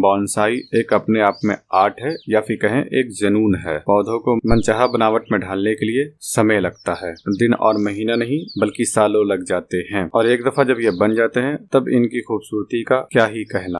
bonsai एक अपने आप में आर्ट है या फिर कहें एक जनून है पौधों को मनचाहा बनावट में ढालने के लिए समय लगता है दिन और महीना नहीं बल्कि सालों लग जाते हैं और एक दफा जब ये बन जाते हैं तब इनकी खूबसूरती का क्या ही कहना